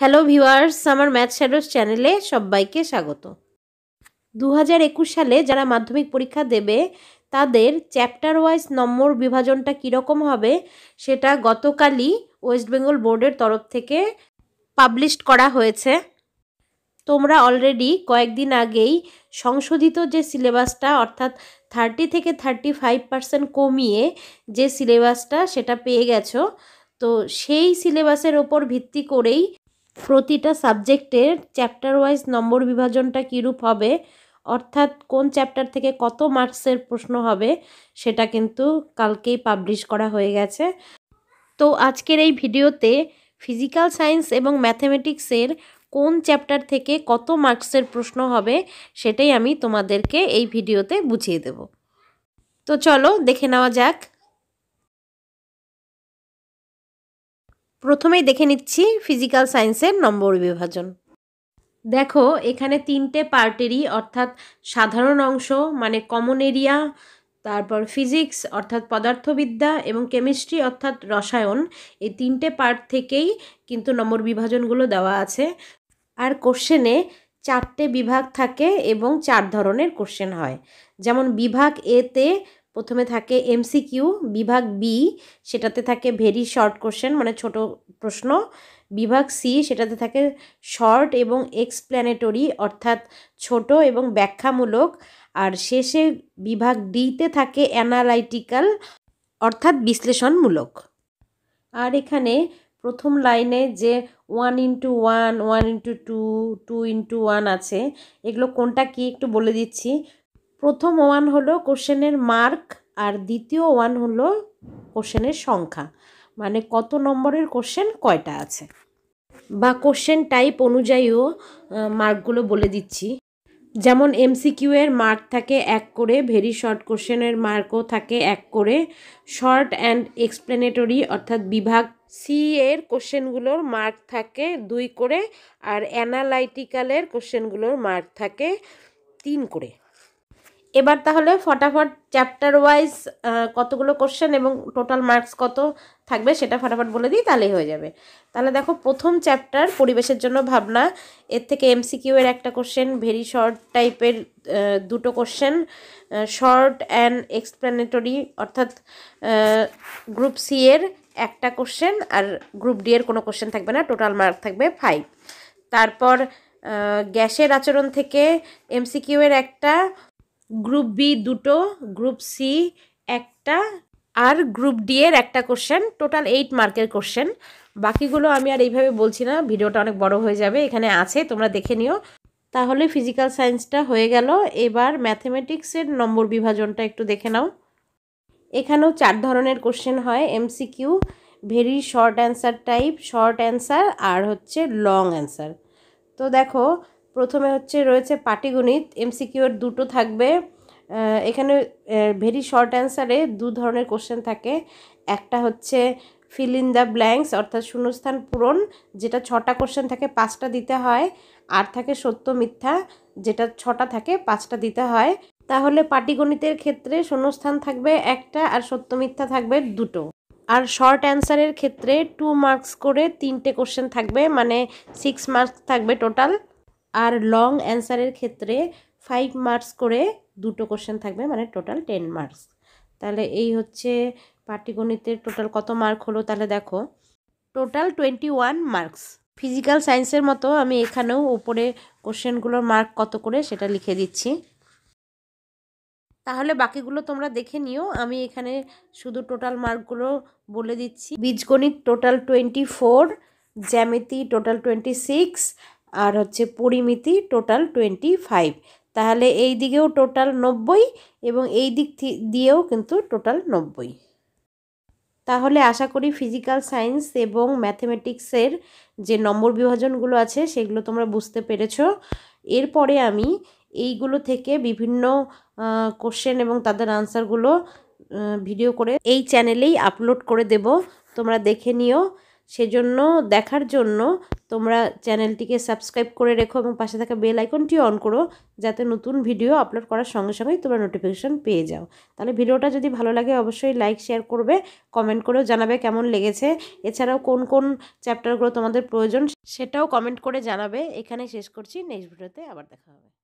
hello viewers আমার math shadows চ্যানেলে সবাইকে স্বাগত দু সালে যারা মাধ্যমিক পরীক্ষা দেবে তাদের চ্যাপ্টার ওয়াইজ নম্বর বিভাজনটা কীরকম হবে সেটা গতকালই ওয়েস্ট বেঙ্গল বোর্ডের তরফ থেকে পাবলিশড করা হয়েছে তোমরা অলরেডি কয়েকদিন আগেই সংশোধিত যে সিলেবাসটা অর্থাৎ থার্টি থেকে থার্টি ফাইভ পার্সেন্ট কমিয়ে যে সিলেবাসটা সেটা পেয়ে গেছো তো সেই সিলেবাসের ওপর ভিত্তি করেই প্রতিটা সাবজেক্টের চ্যাপ্টার ওয়াইজ নম্বর বিভাজনটা কীরূপ হবে অর্থাৎ কোন চ্যাপ্টার থেকে কত মার্কসের প্রশ্ন হবে সেটা কিন্তু কালকেই পাবলিশ করা হয়ে গেছে তো আজকের এই ভিডিওতে ফিজিক্যাল সায়েন্স এবং ম্যাথামেটিক্সের কোন চ্যাপ্টার থেকে কত মার্কসের প্রশ্ন হবে সেটাই আমি তোমাদেরকে এই ভিডিওতে বুঝিয়ে দেব তো চলো দেখে নেওয়া যাক প্রথমেই দেখে নিচ্ছি ফিজিক্যাল সায়েন্সের নম্বর বিভাজন দেখো এখানে তিনটে পার্টেরই অর্থাৎ সাধারণ অংশ মানে কমন এরিয়া তারপর ফিজিক্স অর্থাৎ পদার্থবিদ্যা এবং কেমিস্ট্রি অর্থাৎ রসায়ন এই তিনটে পার্ট থেকেই কিন্তু নম্বর বিভাজনগুলো দেওয়া আছে আর কোশ্চেনে চারটে বিভাগ থাকে এবং চার ধরনের কোশ্চেন হয় যেমন বিভাগ এতে প্রথমে থাকে এমসিকিউ বিভাগ বি সেটাতে থাকে ভেরি শর্ট কোশ্চেন মানে ছোট প্রশ্ন বিভাগ সি সেটাতে থাকে শর্ট এবং এক্সপ্ল্যানেটরি অর্থাৎ ছোট এবং ব্যাখ্যামূলক আর শেষে বিভাগ ডিতে থাকে অ্যানালাইটিক্যাল অর্থাৎ বিশ্লেষণমূলক আর এখানে প্রথম লাইনে যে one into one one into two two into one আছে এগুলো কোনটা কি একটু বলে দিচ্ছি প্রথম ওয়ান হলো কোশ্চেনের মার্ক আর দ্বিতীয় ওয়ান হলো কোশ্চেনের সংখ্যা মানে কত নম্বরের কোশ্চেন কয়টা আছে বা কোশ্চেন টাইপ অনুযায়ীও মার্কগুলো বলে দিচ্ছি যেমন এমসিকিউ এর মার্ক থাকে এক করে ভেরি শর্ট কোশ্চেনের মার্কও থাকে এক করে শর্ট অ্যান্ড এক্সপ্লেনেটরি অর্থাৎ বিভাগ সি এর কোশ্চেনগুলোর মার্ক থাকে দুই করে আর অ্যানালাইটিক্যালের কোশ্চেনগুলোর মার্ক থাকে তিন করে এবার তাহলে ফটাফট চ্যাপ্টার ওয়াইজ কতগুলো কোশ্চেন এবং টোটাল মার্কস কত থাকবে সেটা ফটাফট বলে দিই তাহলেই হয়ে যাবে তাহলে দেখো প্রথম চ্যাপ্টার পরিবেশের জন্য ভাবনা এর থেকে এমসিকিউ এর একটা কোশ্চেন ভেরি শর্ট টাইপের দুটো কোশ্চেন শর্ট অ্যান্ড এক্সপ্ল্যানেটরি অর্থাৎ গ্রুপ সি এর একটা কোশ্চেন আর গ্রুপ ডি এর কোনো কোশ্চেন থাকবে না টোটাল মার্ক থাকবে ফাইভ তারপর গ্যাসের আচরণ থেকে এমসিকিউ এর একটা গ্রুপ বি দুটো গ্রুপ সি একটা আর গ্রুপ ডি এর একটা কোশ্চেন টোটাল এইট মার্কের কোশ্চেন বাকিগুলো আমি আর এইভাবে বলছি না ভিডিওটা অনেক বড় হয়ে যাবে এখানে আছে তোমরা দেখে নিও তাহলে ফিজিক্যাল সায়েন্সটা হয়ে গেল এবার ম্যাথমেটিক্সের নম্বর বিভাজনটা একটু দেখে নাও এখানেও চার ধরনের কোশ্চেন হয় MCQ very short answer type short answer আর হচ্ছে লং অ্যান্সার তো দেখো প্রথমে হচ্ছে রয়েছে পাটিগণিত এমসিকিউর দুটো থাকবে এখানে ভেরি শর্ট অ্যান্সারে দু ধরনের কোশ্চেন থাকে একটা হচ্ছে ফিল ইন দ্য ব্ল্যাঙ্কস অর্থাৎ শূন্যস্থান পূরণ যেটা ছটা কোশ্চেন থাকে পাঁচটা দিতে হয় আর থাকে সত্য মিথ্যা যেটা ছটা থাকে পাঁচটা দিতে হয় তাহলে পাটিগণিতের ক্ষেত্রে শূন্যস্থান থাকবে একটা আর সত্য মিথ্যা থাকবে দুটো আর শর্ট অ্যান্সারের ক্ষেত্রে টু মার্কস করে তিনটে কোশ্চেন থাকবে মানে সিক্স মার্কস থাকবে টোটাল আর লং অ্যান্সারের ক্ষেত্রে ফাইভ মার্কস করে দুটো কোশ্চেন থাকবে মানে টোটাল টেন মার্কস তাহলে এই হচ্ছে পাটিগণিতের টোটাল কত মার্ক হলো তাহলে দেখো total twenty one marks physical সায়েন্সের মতো আমি এখানেও ওপরে কোশ্চেনগুলোর মার্ক কত করে সেটা লিখে দিচ্ছি তাহলে বাকিগুলো তোমরা দেখে নিও আমি এখানে শুধু টোটাল মার্কগুলো বলে দিচ্ছি বীজগণিত টোটাল টোয়েন্টি ফোর জ্যামিতি টোটাল টোয়েন্টি সিক্স আর হচ্ছে পরিমিতি টোটাল টোয়েন্টি ফাইভ তাহলে এই দিকেও টোটাল নব্বই এবং এই দিক দিয়েও কিন্তু টোটাল নব্বই তাহলে আশা করি ফিজিক্যাল সায়েন্স এবং ম্যাথমেটিক্সের যে নম্বর বিভাজনগুলো আছে সেগুলো তোমরা বুঝতে পেরেছ এরপরে আমি এইগুলো থেকে বিভিন্ন কোশ্চেন এবং তাদের আনসারগুলো ভিডিও করে এই চ্যানেলেই আপলোড করে দেব তোমরা দেখে নিও সেজন্য দেখার জন্য তোমরা চ্যানেলটিকে সাবস্ক্রাইব করে রেখো এবং পাশে থাকা বেল আইকনটি অন করো যাতে নতুন ভিডিও আপলোড করার সঙ্গে সঙ্গেই তোমরা নোটিফিকেশান পেয়ে যাও তাহলে ভিডিওটা যদি ভালো লাগে অবশ্যই লাইক শেয়ার করবে কমেন্ট করেও জানাবে কেমন লেগেছে এছাড়াও কোন কোন চ্যাপ্টারগুলো তোমাদের প্রয়োজন সেটাও কমেন্ট করে জানাবে এখানে শেষ করছি নেক্সট ভিডিওতে আবার দেখা হবে